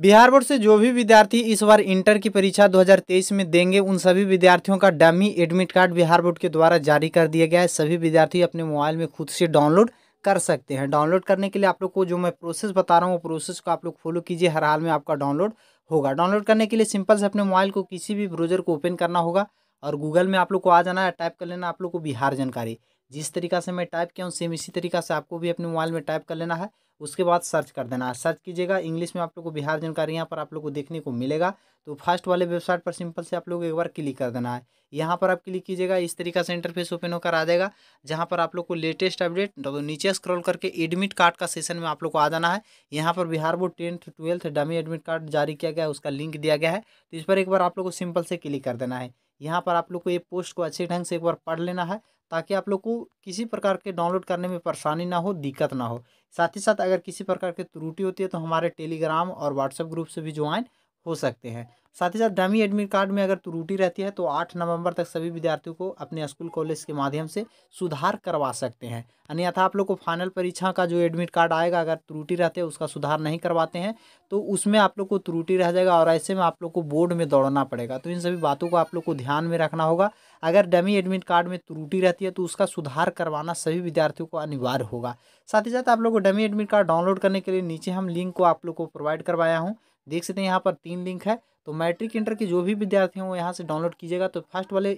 Bihar board से जो भी विद्यार्थी इस बार इंटर की परीक्षा 2023 में देंगे उन सभी विद्यार्थियों का dummy admit card Bihar board के द्वारा जारी कर दिया गया है सभी विद्यार्थी अपने मोबाइल में खुद से डाउनलोड कर सकते हैं डाउनलोड करने के लिए आप लोग को जो मैं प्रोसेस बता रहा हूँ वो प्रोसेस को आप लोग फॉलो कीजिए हर हाल में आपका डाउनलोड होगा डाउनलोड करने के लिए सिंपल से अपने मोबाइल को किसी भी ब्रोजर को ओपन करना होगा और गूगल में आप लोग को आ जाना है टाइप कर लेना आप लोग को बिहार जानकारी जिस तरीका से मैं टाइप किया हूँ सेम इसी तरीका से आपको भी अपने मोबाइल में टाइप कर लेना है उसके बाद सर्च कर देना है सर्च कीजिएगा इंग्लिश में आप लोग को बिहार जानकारी यहाँ पर आप लोग को देखने को मिलेगा तो फर्स्ट वाले वेबसाइट पर सिंपल से आप लोग एक बार क्लिक कर देना है यहाँ पर आप क्लिक कीजिएगा इस तरीका से इंटरफेस ओपन होकर आ जाएगा जहाँ पर आप लोग को लेटेस्ट अपडेट तो नीचे स्क्रॉल करके एडमिट कार्ड का सेशन में आप लोग को आ जाना है यहाँ पर Bihar board tenth twelfth dummy admit card जारी किया गया है उसका लिंक दिया गया है तो इस पर एक बार आप लोग को सिंपल से क्लिक कर देना है यहाँ पर आप लोग को ये पोस्ट को अच्छे ढंग से एक बार पढ़ लेना है ताकि आप लोग को किसी प्रकार के डाउनलोड करने में परेशानी ना हो दिक्कत ना हो साथ ही साथ अगर किसी प्रकार की त्रुटि होती है तो हमारे टेलीग्राम और व्हाट्सएप ग्रुप से भी ज्वाइन हो सकते हैं साथ ही साथ डमी एडमिट कार्ड में अगर त्रुटि रहती है तो आठ नवंबर तक सभी विद्यार्थियों को अपने स्कूल कॉलेज के माध्यम से सुधार करवा सकते हैं अन्यथा आप लोग को फाइनल परीक्षा का जो एडमिट कार्ड आएगा अगर त्रुटि रहते हैं उसका सुधार नहीं करवाते हैं तो उसमें आप लोग को त्रुटि रह जाएगा और ऐसे में आप लोग को बोर्ड में दौड़ना पड़ेगा तो इन सभी बातों को आप लोग को ध्यान में रखना होगा अगर डमी एडमिट कार्ड में त्रुटि रहती है तो उसका सुधार करवाना सभी विद्यार्थियों को अनिवार्य होगा साथ ही साथ आप लोग को डमी एडमिट कार्ड डाउनलोड करने के लिए नीचे हम लिंक को आप लोग को प्रोवाइड करवाया हूँ देख सकते हैं यहाँ पर तीन लिंक है तो मैट्रिक इंटर के जो भी विद्यार्थी हैं वो यहाँ से डाउनलोड कीजिएगा तो फर्स्ट वाले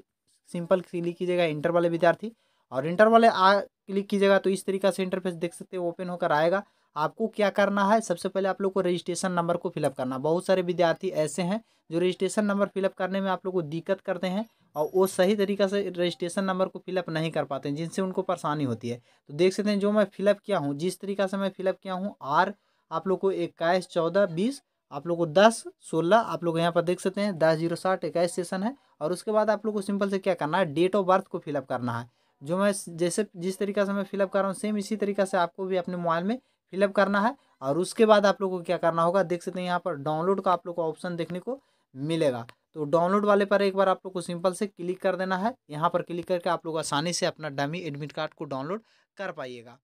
सिंपल क्लिक कीजिएगा इंटर वाले विद्यार्थी और इंटर वाले आ क्लिक कीजिएगा तो इस तरीका से इंटरफेस देख सकते हैं ओपन होकर आएगा आपको क्या करना है सबसे पहले आप लोग को रजिस्ट्रेशन नंबर को फिलअप करना बहुत सारे विद्यार्थी ऐसे हैं जो रजिस्ट्रेशन नंबर फिलअप करने में आप लोग को दिक्कत करते हैं और वो सही तरीका से रजिस्ट्रेशन नंबर को फिलअप नहीं कर पाते हैं जिनसे उनको परेशानी होती है तो देख सकते हैं जो मैं फिलअप किया हूँ जिस तरीका से मैं फिलअप किया हूँ आर आप लोग को इक्कीस चौदह बीस आप लोग को दस सोलह आप लोग यहाँ पर देख सकते हैं दस जीरो साठ इक्कीस सेशन है और उसके बाद आप लोग को सिंपल से क्या करना है डेट ऑफ बर्थ को फिलअप करना है जो मैं जैसे जिस तरीके से मैं फिलअप कर रहा हूँ सेम इसी तरीके से आपको भी अपने मोबाइल में फिलअप करना है और उसके बाद आप लोग को क्या करना होगा देख सकते हैं यहाँ पर डाउनलोड का आप लोग को ऑप्शन देखने को मिलेगा तो डाउनलोड वाले पर एक बार आप लोग को सिंपल से क्लिक कर देना है यहाँ पर क्लिक करके आप लोग आसानी से अपना डमी एडमिट कार्ड को डाउनलोड कर पाइएगा